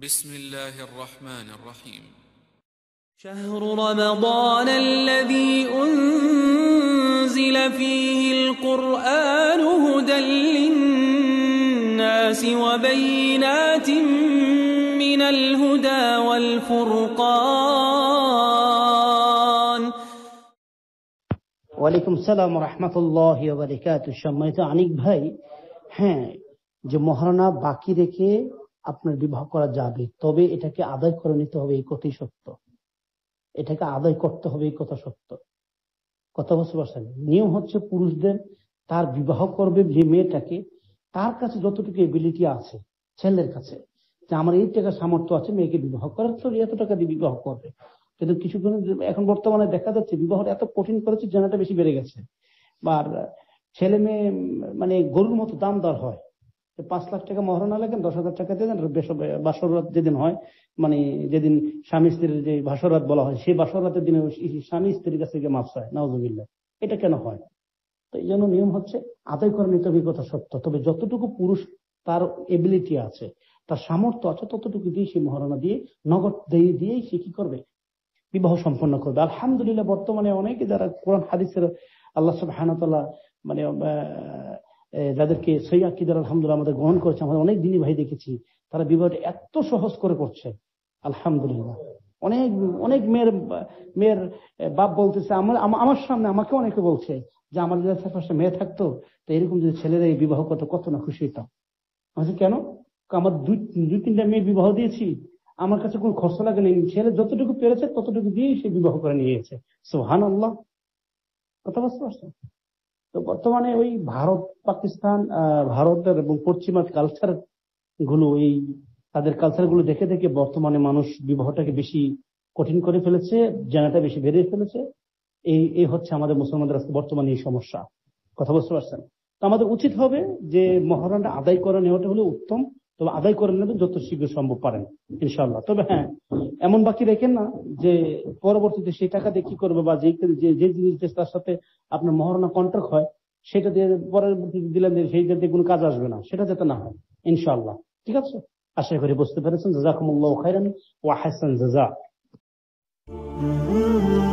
بسم الله الرحمن الرحيم شهر رمضان الذي أنزل فيه القرآن هدى للناس وبينات من الهدى والفرقان وعليكم السلام ورحمة الله وبركاته অনেক ভাই হ্যাঁ যে মহারণা বাকি রেখে আপনার বিবাহ করা যাবে তবে এটাকে আদায় করে নিতে হবে এই কথাই সত্য এটাকে আদায় করতে হবে এই কথা সত্য কথা বুঝতে বসেন নিয়ম হচ্ছে পুরুষদের তার বিবাহ করবে যে মেয়েটাকে তার কাছে যতটুকু এবিলিটি আছে ছেলের কাছে যে আমার এই টাকা সামর্থ্য আছে মেয়েকে বিবাহ করার তো এত টাকা দিয়ে বিবাহ করবে কিন্তু কিছুক্ষণ এখন বর্তমানে দেখা যাচ্ছে বিবাহ এত কঠিন করেছে জেনাটা বেশি বেড়ে গেছে আর ছেলে মেয়ে মানে গরুর মতো দাম দর হয় পাঁচ লাখ টাকা মহারণা লাগেন দশ হাজার টাকা দিয়ে দেন বাসররাত যেদিন হয় মানে যেদিন স্বামী স্ত্রীর যে বাসরাত বলা হয় সেই বাসরাতের দিনে স্বামী স্ত্রীর কাছে গিয়ে মাফ চায় নওয়াজবিল্লা এটা কেন হয় তো এই জন্য নিয়ম হচ্ছে আদায় করে নিতে অভিজ্ঞতা সত্য তবে যতটুকু পুরুষ তার এবিলিটি আছে তার সামর্থ্য আছে ততটুকু দিয়ে সে মহারণা দিয়ে নগদ দিয়ে দিয়েই সে কি করবে বিবাহ সম্পন্ন করবে আলহামদুলিল্লাহ বর্তমানে অনেকে যারা কোরআন হাদিসের আল্লাহ সব হানাতলা মানে যাদেরকে সেই আকিদার আলহামদুলিল্লাহ আমাদের গ্রহণ করেছে আমাদের অনেক দিনই ভাই দেখেছি তারা বিবাহটা এত সহজ করে করছে আলহামদুলিল্লাহ অনেক অনেক মেয়ের মেয়ের বাপ বলতেছে আমার আমার সামনে আমাকে অনেকে বলছে যে আমাদের চারপাশে মেয়ে থাকতো তো এরকম যদি ছেলেরা এই বিবাহ করতো কত না খুশি হইতাম বলছি কেন আমার দুই দুই তিনটা মেয়ে বিবাহ দিয়েছি আমার কাছে কোনো খরচা লাগে নেই ছেলে যতটুকু পেরেছে ততটুকু দিয়েই সে বিবাহ করে নিয়েছে সোহান আল্লাহ কথা বুঝতে পারছো তো বর্তমানে ওই ভারত পাকিস্তান ভারতের এবং পশ্চিমা কালচার গুলো এই তাদের কালচার গুলো দেখে দেখে বর্তমানে মানুষ বিবাহটাকে বেশি কঠিন করে ফেলেছে জানাটা বেশি বেড়ে ফেলেছে এই এই হচ্ছে আমাদের মুসলমানদের আজকে বর্তমানে এই সমস্যা কথা বুঝতে পারছেন তো আমাদের উচিত হবে যে মহারণটা আদায় করা নেওয়াটা হলে উত্তম তবে আদায় করে নেবেন যত শীঘ্র সম্ভব পারেন ইনশাল্লাহ তবে হ্যাঁ এমন বাকি রেখেন না যে পরবর্তীতে সেই টাকা দিয়ে কি করবে বা যে যে জিনিস তার সাথে আপনার মহারণা কন্ট্রাক্ট হয় সেটা দিয়ে পরবর্তীতে দিলেন সেই দিয়ে কোনো কাজ আসবে না সেটা যাতে না হয় ইনশাআল্লাহ ঠিক আছে আশা করি বুঝতে পেরেছেন জাজাকুমুল্লাহ খাইরান ওয়া হাসান জাজা